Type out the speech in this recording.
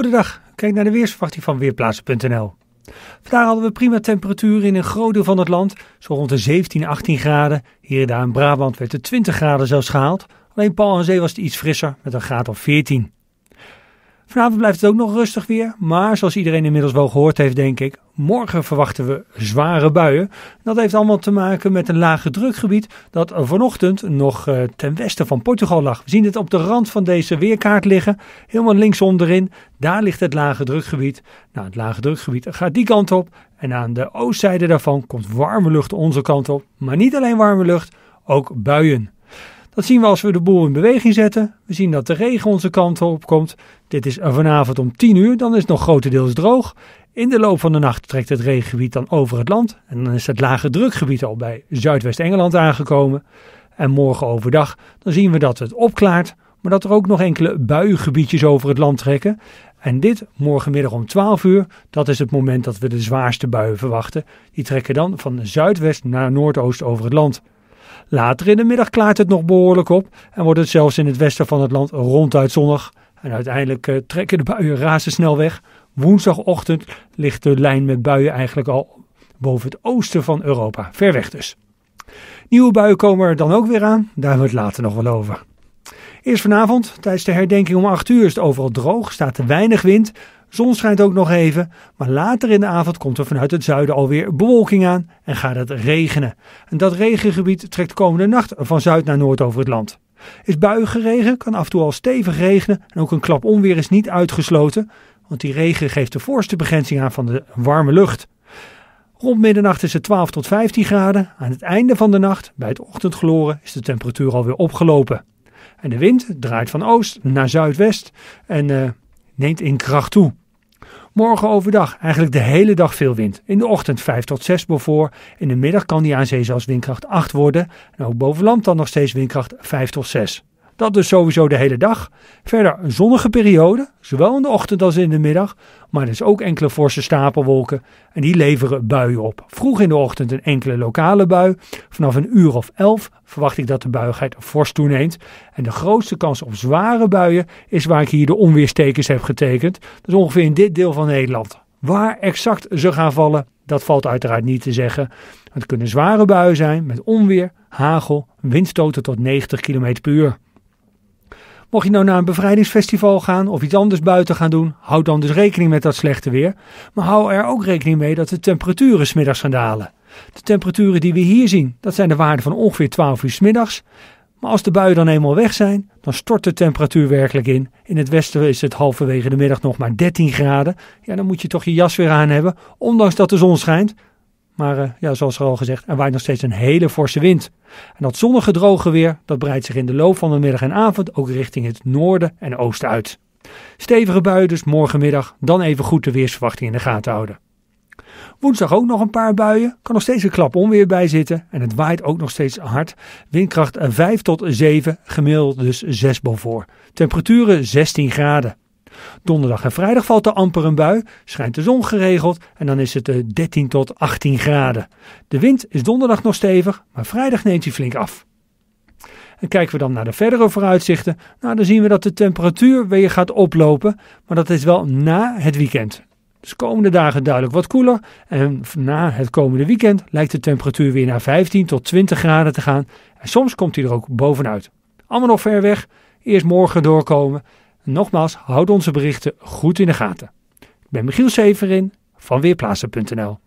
Goedendag, kijk naar de weersverwachting van Weerplaatsen.nl. Vandaag hadden we prima temperaturen in een groot deel van het land, zo rond de 17, 18 graden. Hier en daar in Brabant werd de 20 graden zelfs gehaald. Alleen Paul en Zee was het iets frisser, met een graad of 14. Vanavond blijft het ook nog rustig weer, maar zoals iedereen inmiddels wel gehoord heeft, denk ik, Morgen verwachten we zware buien. Dat heeft allemaal te maken met een lage drukgebied dat vanochtend nog eh, ten westen van Portugal lag. We zien het op de rand van deze weerkaart liggen, helemaal links onderin. Daar ligt het lage drukgebied. Nou, het lage drukgebied gaat die kant op en aan de oostzijde daarvan komt warme lucht onze kant op. Maar niet alleen warme lucht, ook buien. Dat zien we als we de boel in beweging zetten. We zien dat de regen onze kant op komt. Dit is vanavond om 10 uur, dan is het nog grotendeels droog. In de loop van de nacht trekt het regengebied dan over het land. En dan is het lage drukgebied al bij Zuidwest-Engeland aangekomen. En morgen overdag, dan zien we dat het opklaart. Maar dat er ook nog enkele buiengebiedjes over het land trekken. En dit morgenmiddag om 12 uur, dat is het moment dat we de zwaarste buien verwachten. Die trekken dan van zuidwest naar noordoost over het land. Later in de middag klaart het nog behoorlijk op en wordt het zelfs in het westen van het land ronduit zonnig. En uiteindelijk eh, trekken de buien razendsnel weg. Woensdagochtend ligt de lijn met buien eigenlijk al boven het oosten van Europa. Ver weg dus. Nieuwe buien komen er dan ook weer aan, daar hebben we het later nog wel over. Eerst vanavond, tijdens de herdenking om 8 uur, is het overal droog, staat er weinig wind. Zon schijnt ook nog even, maar later in de avond komt er vanuit het zuiden alweer bewolking aan en gaat het regenen. En dat regengebied trekt komende nacht van zuid naar noord over het land. Is geregen, kan af en toe al stevig regenen en ook een klap onweer is niet uitgesloten, want die regen geeft de voorste begrenzing aan van de warme lucht. Rond middernacht is het 12 tot 15 graden. Aan het einde van de nacht, bij het ochtendgloren, is de temperatuur alweer opgelopen. En de wind draait van oost naar zuidwest en uh, neemt in kracht toe. Morgen overdag eigenlijk de hele dag veel wind. In de ochtend 5 tot 6 bijvoorbeeld. In de middag kan die aan zee zelfs windkracht 8 worden. En ook boven land dan nog steeds windkracht 5 tot 6. Dat dus sowieso de hele dag. Verder een zonnige periode, zowel in de ochtend als in de middag. Maar er is dus ook enkele forse stapelwolken. En die leveren buien op. Vroeg in de ochtend een enkele lokale bui. Vanaf een uur of elf verwacht ik dat de buigheid fors toeneemt. En de grootste kans op zware buien is waar ik hier de onweerstekens heb getekend. Dat is ongeveer in dit deel van Nederland. Waar exact ze gaan vallen, dat valt uiteraard niet te zeggen. Het kunnen zware buien zijn met onweer, hagel, windstoten tot 90 km per uur. Mocht je nou naar een bevrijdingsfestival gaan of iets anders buiten gaan doen, houd dan dus rekening met dat slechte weer. Maar hou er ook rekening mee dat de temperaturen smiddags gaan dalen. De temperaturen die we hier zien, dat zijn de waarden van ongeveer 12 uur smiddags. Maar als de buien dan eenmaal weg zijn, dan stort de temperatuur werkelijk in. In het westen is het halverwege de middag nog maar 13 graden. Ja, dan moet je toch je jas weer aan hebben, ondanks dat de zon schijnt. Maar eh, ja, zoals er al gezegd, er waait nog steeds een hele forse wind. En dat zonnige droge weer, dat breidt zich in de loop van de middag en avond ook richting het noorden en oosten uit. Stevige buien dus morgenmiddag, dan even goed de weersverwachting in de gaten houden. Woensdag ook nog een paar buien, kan nog steeds een klap onweer bij zitten en het waait ook nog steeds hard. Windkracht 5 eh, tot 7, gemiddeld dus 6 boven. Temperaturen 16 graden. Donderdag en vrijdag valt er amper een bui, schijnt de zon geregeld en dan is het 13 eh, tot 18 graden. De wind is donderdag nog stevig, maar vrijdag neemt hij flink af. En kijken we dan naar de verdere vooruitzichten, nou, dan zien we dat de temperatuur weer gaat oplopen, maar dat is wel na het weekend. Dus komende dagen duidelijk wat koeler. En na het komende weekend lijkt de temperatuur weer naar 15 tot 20 graden te gaan. En soms komt hij er ook bovenuit. Allemaal nog ver weg. Eerst morgen doorkomen. Nogmaals, houd onze berichten goed in de gaten. Ik ben Michiel Severin van Weerplaatsen.nl